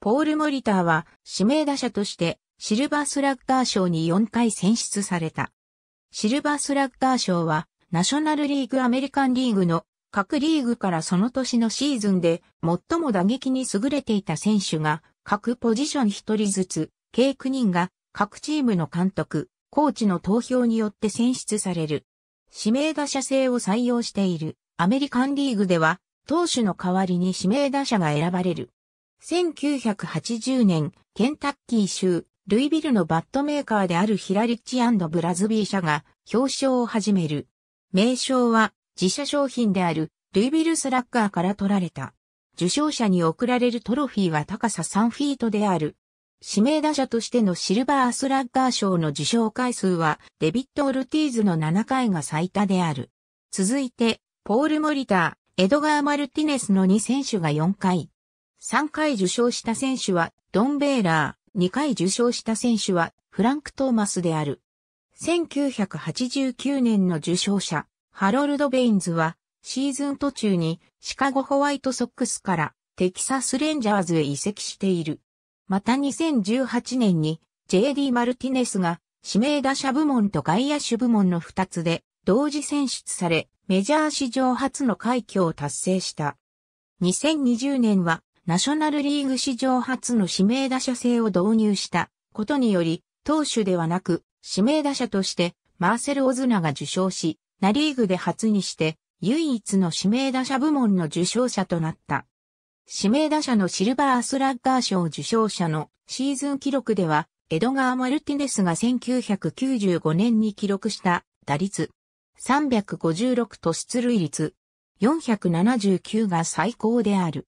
ポール・モリターは指名打者としてシルバースラッガー賞に4回選出された。シルバースラッガー賞はナショナルリーグアメリカンリーグの各リーグからその年のシーズンで最も打撃に優れていた選手が各ポジション1人ずつ、計9人が各チームの監督、コーチの投票によって選出される。指名打者制を採用しているアメリカンリーグでは、投手の代わりに指名打者が選ばれる。1980年、ケンタッキー州、ルイビルのバットメーカーであるヒラリッチブラズビー社が表彰を始める。名称は自社商品であるルイビルスラッガーから取られた。受賞者に贈られるトロフィーは高さ3フィートである。指名打者としてのシルバースラッガー賞の受賞回数はデビッド・オルティーズの7回が最多である。続いて、ポール・モリター、エドガー・マルティネスの2選手が4回。3回受賞した選手はドン・ベーラー、2回受賞した選手はフランク・トーマスである。1989年の受賞者、ハロルド・ベインズは、シーズン途中にシカゴホワイトソックスからテキサス・レンジャーズへ移籍している。また2018年に JD マルティネスが指名打者部門と外野手部門の2つで同時選出されメジャー史上初の快挙を達成した。2020年はナショナルリーグ史上初の指名打者制を導入したことにより、投手ではなく、指名打者として、マーセル・オズナが受賞し、ナリーグで初にして、唯一の指名打者部門の受賞者となった。指名打者のシルバースラッガー賞受賞者のシーズン記録では、エドガー・マルティネスが1995年に記録した打率356と出塁率479が最高である。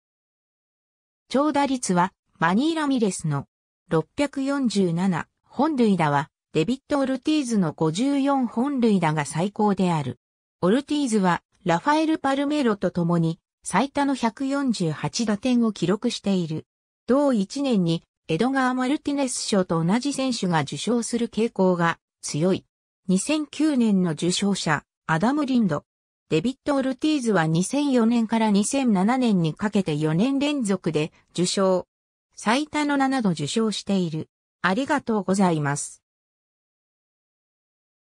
長打率はマニー・ラミレスの647本塁打はデビット・オルティーズの54本塁打が最高である。オルティーズはラファエル・パルメロと共に最多の148打点を記録している。同1年にエドガー・マルティネス賞と同じ選手が受賞する傾向が強い。2009年の受賞者、アダム・リンド、デビット・オルティーズは2004年から2007年にかけて4年連続で受賞。最多の7度受賞している。ありがとうございます。